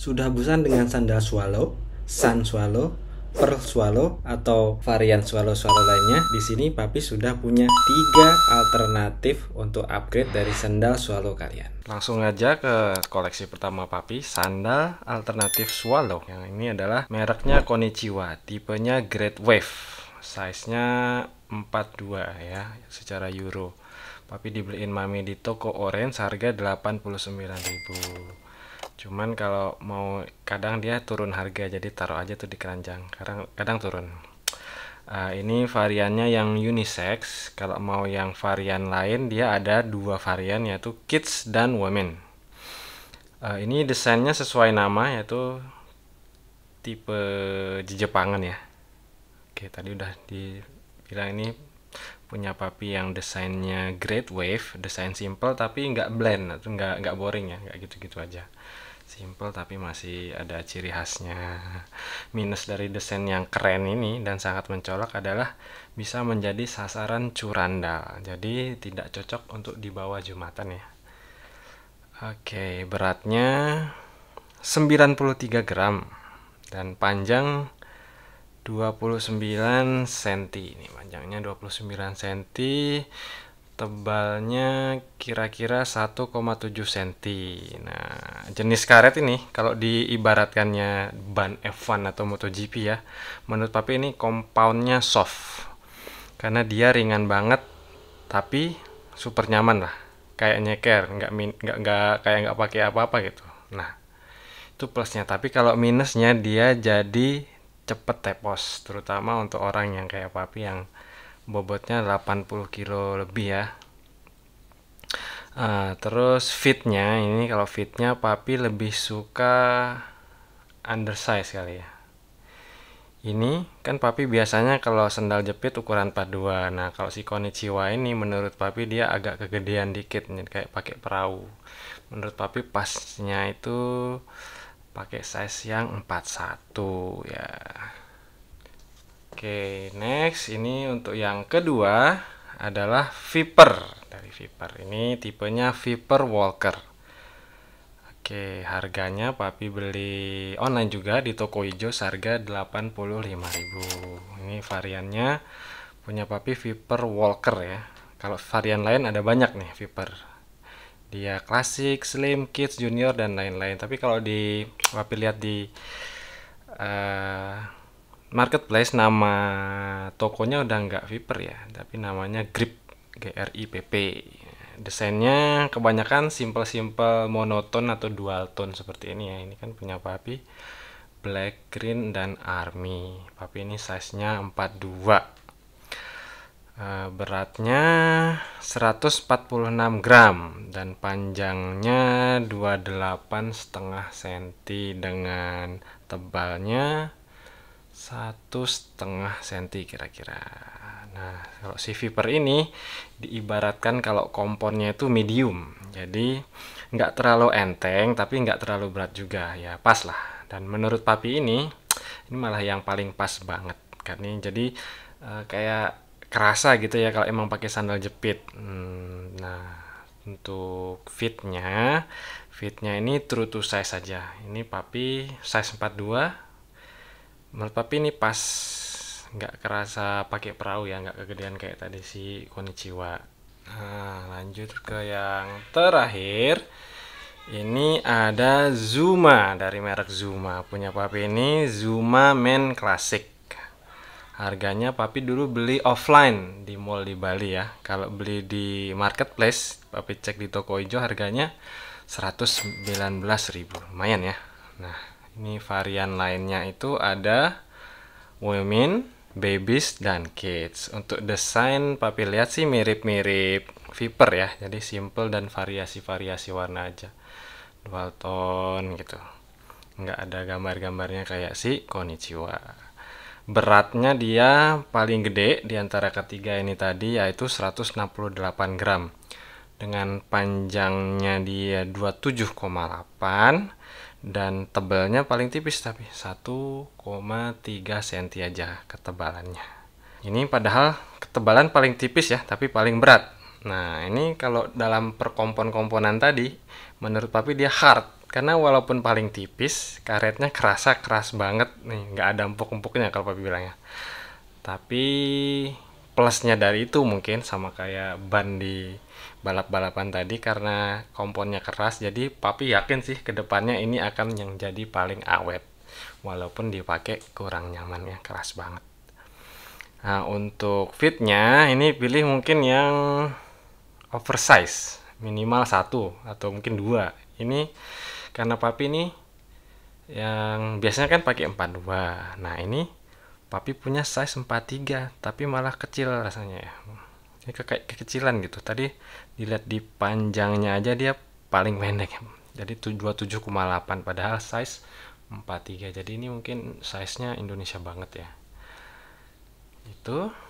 Sudah bosan dengan sandal swallow, sun swallow, pearl swallow atau varian swallow swallow lainnya? Di sini Papi sudah punya tiga alternatif untuk upgrade dari sandal swallow kalian. Langsung aja ke koleksi pertama Papi, sandal alternatif swallow. Yang ini adalah mereknya Konichiwa, tipenya Great Wave. Size-nya 42 ya secara euro. Papi dibeliin mami di toko orange harga 89.000 cuman kalau mau kadang dia turun harga jadi taruh aja tuh di keranjang kadang kadang turun uh, ini variannya yang unisex kalau mau yang varian lain dia ada dua varian yaitu kids dan women uh, ini desainnya sesuai nama yaitu tipe jepangan ya oke tadi udah dibilang ini punya papi yang desainnya great wave desain simple tapi nggak blend atau nggak nggak boring ya nggak gitu-gitu aja simple tapi masih ada ciri khasnya minus dari desain yang keren ini dan sangat mencolok adalah bisa menjadi sasaran curanda. jadi tidak cocok untuk dibawa jumatan ya oke beratnya 93 gram dan panjang 29 cm ini panjangnya 29 cm tebalnya kira-kira 1,7 cm nah jenis karet ini kalau diibaratkannya ban F1 atau MotoGP ya menurut papi ini compoundnya soft karena dia ringan banget tapi super nyaman lah kayak nyeker nggak nggak nggak kayak nggak pakai apa-apa gitu nah itu plusnya tapi kalau minusnya dia jadi cepet tepos terutama untuk orang yang kayak papi yang bobotnya 80 kilo lebih ya Uh, terus fitnya ini kalau fitnya papi lebih suka undersize kali ya. Ini kan papi biasanya kalau sendal jepit ukuran 42. Nah, kalau si Konichiwa ini menurut papi dia agak kegedean dikit nih kayak pakai perahu. Menurut papi pasnya itu pakai size yang 41 ya. Oke, okay, next ini untuk yang kedua adalah viper dari Viper ini tipenya Viper Walker Oke harganya papi beli online juga di toko hijau seharga 85.000 ini variannya punya papi Viper Walker ya kalau varian lain ada banyak nih Viper dia klasik, slim, kids, junior dan lain-lain tapi kalau di papi lihat di uh, marketplace nama tokonya udah nggak Viper ya tapi namanya Grip GRIPP. Desainnya kebanyakan simpel-simpel monoton atau dual tone seperti ini ya. Ini kan punya Papi. Black, Green, dan Army. Papi ini size-nya 42. Eh, beratnya 146 gram dan panjangnya 28 setengah senti dengan tebalnya satu setengah senti kira-kira. Nah, kalau si viper ini diibaratkan kalau kompornya itu medium. Jadi nggak terlalu enteng tapi nggak terlalu berat juga ya pas lah. Dan menurut papi ini ini malah yang paling pas banget kan ini jadi e, kayak kerasa gitu ya kalau emang pakai sandal jepit. Hmm, nah untuk fitnya fitnya ini true to size saja. Ini papi size 42. Menurut papi ini pas nggak kerasa pakai perahu ya nggak kegedean kayak tadi si Konichiwa nah lanjut ke yang terakhir ini ada Zuma dari merek Zuma punya papi ini Zuma Men Classic harganya papi dulu beli offline di mall di Bali ya kalau beli di marketplace papi cek di toko hijau harganya 119.000 lumayan ya nah ini varian lainnya itu ada Women babies dan kids. Untuk desain papi lihat sih mirip-mirip viper ya. Jadi simple dan variasi-variasi warna aja. Dual tone gitu. Nggak ada gambar-gambarnya kayak si Konichiwa. Beratnya dia paling gede di antara ketiga ini tadi yaitu 168 gram. Dengan panjangnya dia 27,8 dan tebalnya paling tipis tapi 1,3 cm aja ketebalannya ini padahal ketebalan paling tipis ya tapi paling berat nah ini kalau dalam perkompon-komponan tadi menurut papi dia hard karena walaupun paling tipis karetnya kerasa keras banget nih nggak ada empuk-empuknya kalau papi bilangnya tapi plusnya dari itu mungkin sama kayak ban di balap-balapan tadi karena komponnya keras jadi papi yakin sih kedepannya ini akan yang jadi paling awet walaupun dipakai kurang nyaman ya keras banget nah untuk fitnya ini pilih mungkin yang oversize minimal satu atau mungkin dua ini karena papi ini yang biasanya kan pakai 42 nah ini papi punya size 43 tapi malah kecil rasanya ya ini ke kekecilan gitu tadi dilihat di panjangnya aja dia paling pendek jadi 27,8 padahal size 43 jadi ini mungkin size nya Indonesia banget ya itu